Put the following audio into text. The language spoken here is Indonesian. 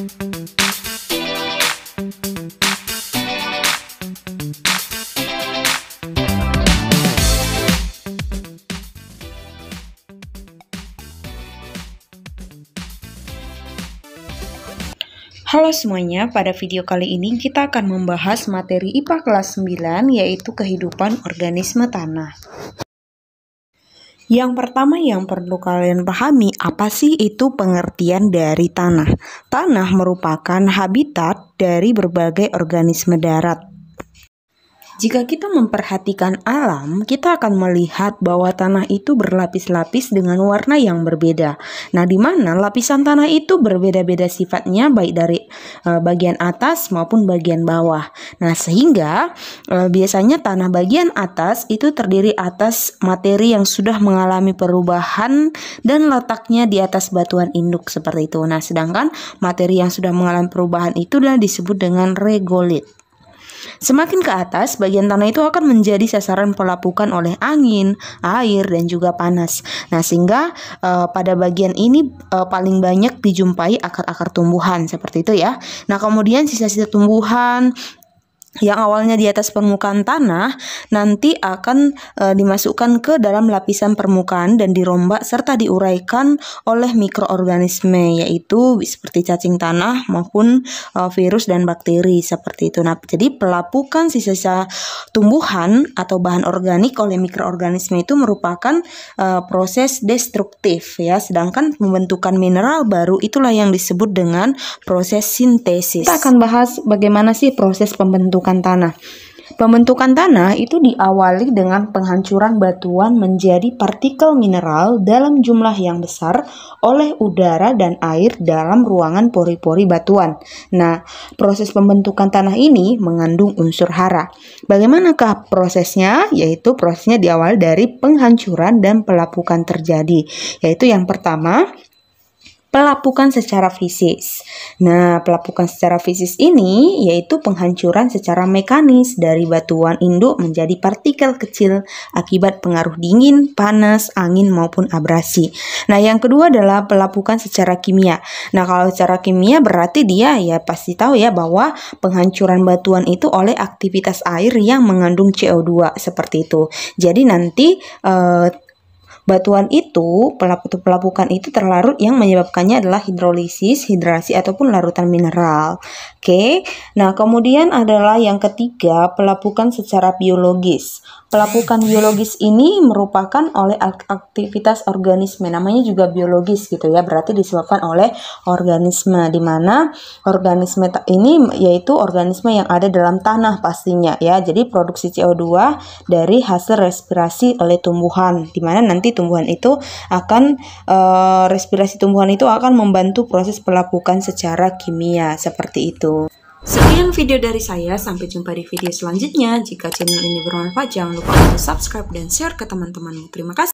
Halo semuanya, pada video kali ini kita akan membahas materi IPA kelas 9 yaitu kehidupan organisme tanah. Yang pertama yang perlu kalian pahami, apa sih itu pengertian dari tanah? Tanah merupakan habitat dari berbagai organisme darat jika kita memperhatikan alam, kita akan melihat bahwa tanah itu berlapis-lapis dengan warna yang berbeda. Nah, di mana lapisan tanah itu berbeda-beda sifatnya baik dari e, bagian atas maupun bagian bawah. Nah, sehingga e, biasanya tanah bagian atas itu terdiri atas materi yang sudah mengalami perubahan dan letaknya di atas batuan induk seperti itu. Nah, sedangkan materi yang sudah mengalami perubahan itu itulah disebut dengan regolit. Semakin ke atas, bagian tanah itu akan menjadi sasaran pelapukan oleh angin, air, dan juga panas. Nah, sehingga uh, pada bagian ini uh, paling banyak dijumpai akar-akar tumbuhan seperti itu ya. Nah, kemudian sisa-sisa tumbuhan, yang awalnya di atas permukaan tanah nanti akan e, dimasukkan ke dalam lapisan permukaan dan dirombak serta diuraikan oleh mikroorganisme yaitu seperti cacing tanah maupun e, virus dan bakteri seperti itu. Nah, jadi pelapukan sisa-sisa tumbuhan atau bahan organik oleh mikroorganisme itu merupakan e, proses destruktif ya, sedangkan pembentukan mineral baru itulah yang disebut dengan proses sintesis. Kita akan bahas bagaimana sih proses pembentukan pembentukan tanah. Pembentukan tanah itu diawali dengan penghancuran batuan menjadi partikel mineral dalam jumlah yang besar oleh udara dan air dalam ruangan pori-pori batuan. Nah, proses pembentukan tanah ini mengandung unsur hara. Bagaimanakah prosesnya? Yaitu prosesnya diawali dari penghancuran dan pelapukan terjadi. Yaitu yang pertama, pelapukan secara fisik. Nah, pelapukan secara fisik ini yaitu penghancuran secara mekanis dari batuan induk menjadi partikel kecil akibat pengaruh dingin, panas, angin maupun abrasi. Nah, yang kedua adalah pelapukan secara kimia. Nah, kalau secara kimia berarti dia ya pasti tahu ya bahwa penghancuran batuan itu oleh aktivitas air yang mengandung CO2 seperti itu. Jadi nanti eh, Batuan itu, pelapukan itu terlarut yang menyebabkannya adalah hidrolisis, hidrasi ataupun larutan mineral. Oke. Nah, kemudian adalah yang ketiga, pelapukan secara biologis. Pelapukan biologis ini merupakan oleh aktivitas organisme, namanya juga biologis gitu ya, berarti disebabkan oleh organisme Dimana organisme ini yaitu organisme yang ada dalam tanah pastinya ya. Jadi produksi CO2 dari hasil respirasi oleh tumbuhan Dimana nanti tumbuhan itu akan e, respirasi tumbuhan itu akan membantu proses pelapukan secara kimia seperti itu. Sekian video dari saya, sampai jumpa di video selanjutnya. Jika channel ini bermanfaat, jangan lupa untuk subscribe dan share ke teman-temanmu. Terima kasih.